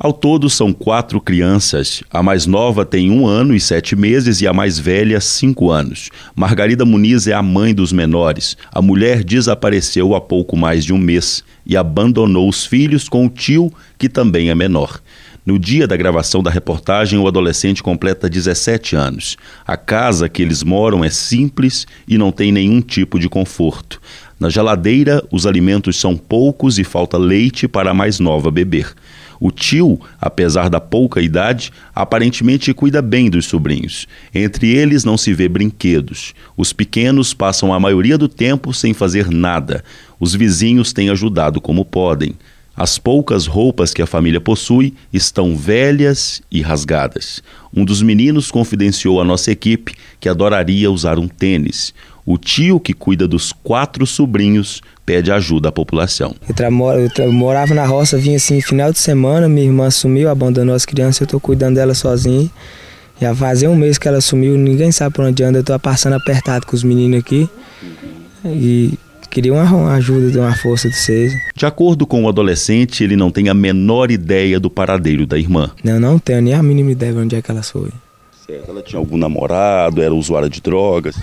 Ao todo, são quatro crianças. A mais nova tem um ano e sete meses e a mais velha, cinco anos. Margarida Muniz é a mãe dos menores. A mulher desapareceu há pouco mais de um mês e abandonou os filhos com o tio, que também é menor. No dia da gravação da reportagem, o adolescente completa 17 anos. A casa que eles moram é simples e não tem nenhum tipo de conforto. Na geladeira, os alimentos são poucos e falta leite para a mais nova beber. O tio, apesar da pouca idade, aparentemente cuida bem dos sobrinhos. Entre eles não se vê brinquedos. Os pequenos passam a maioria do tempo sem fazer nada. Os vizinhos têm ajudado como podem. As poucas roupas que a família possui estão velhas e rasgadas. Um dos meninos confidenciou à nossa equipe que adoraria usar um tênis. O tio que cuida dos quatro sobrinhos pede ajuda à população. Eu, eu morava na roça, vinha assim final de semana, minha irmã sumiu, abandonou as crianças, eu estou cuidando dela sozinho. Já fazia um mês que ela sumiu, ninguém sabe por onde anda, eu estou passando apertado com os meninos aqui. E queria uma ajuda, uma força de vocês. De acordo com o adolescente, ele não tem a menor ideia do paradeiro da irmã. Não, não tenho nem a mínima ideia de onde é que ela foi. Certo. Ela tinha algum namorado, era usuária de drogas?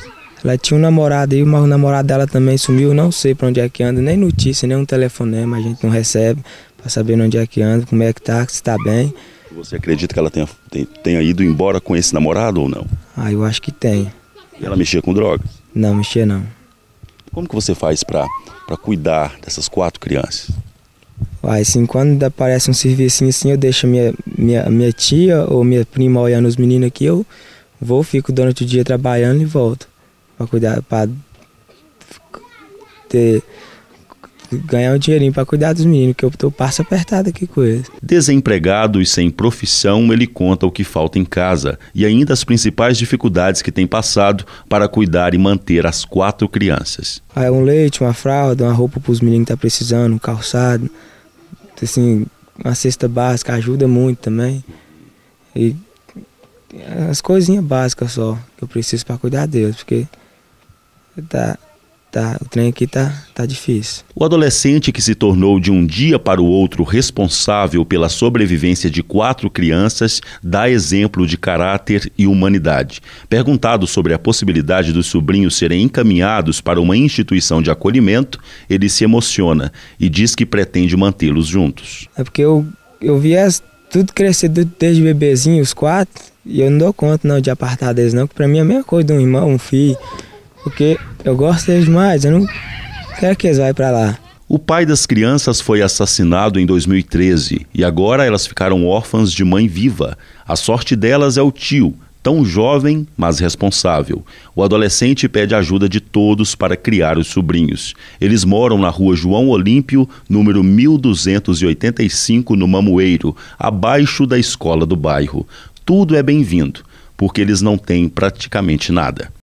Ela tinha um namorado aí, mas o namorado dela também sumiu, não sei para onde é que anda, nem notícia, nem um telefonema a gente não recebe para saber onde é que anda, como é que tá, se tá bem. Você acredita que ela tenha, tenha ido embora com esse namorado ou não? Ah, eu acho que tem. E ela mexia com drogas? Não, mexia não. Como que você faz para cuidar dessas quatro crianças? Vai, assim, quando aparece um serviço assim, eu deixo minha, minha, minha tia ou minha prima olhando os meninos aqui, eu vou, fico durante o dia trabalhando e volto para cuidar, para ter ganhar um dinheirinho para cuidar dos meninos, que eu tô passo apertado aqui com eles. Desempregado e sem profissão, ele conta o que falta em casa e ainda as principais dificuldades que tem passado para cuidar e manter as quatro crianças. Aí um leite, uma fralda, uma roupa para os meninos que tá precisando, um calçado, assim, uma cesta básica ajuda muito também. E as coisinhas básicas só que eu preciso para cuidar deles, porque tá Tá, o trem aqui tá, tá difícil. O adolescente que se tornou de um dia para o outro responsável pela sobrevivência de quatro crianças dá exemplo de caráter e humanidade. Perguntado sobre a possibilidade dos sobrinhos serem encaminhados para uma instituição de acolhimento, ele se emociona e diz que pretende mantê-los juntos. É porque eu, eu vi as, tudo crescer desde bebezinho, os quatro, e eu não dou conta não de apartar deles não, que para mim é a mesma coisa de um irmão, um filho porque eu gosto deles demais, eu não quero que eles vá para lá. O pai das crianças foi assassinado em 2013 e agora elas ficaram órfãs de mãe viva. A sorte delas é o tio, tão jovem, mas responsável. O adolescente pede ajuda de todos para criar os sobrinhos. Eles moram na rua João Olímpio, número 1285, no Mamoeiro, abaixo da escola do bairro. Tudo é bem-vindo, porque eles não têm praticamente nada.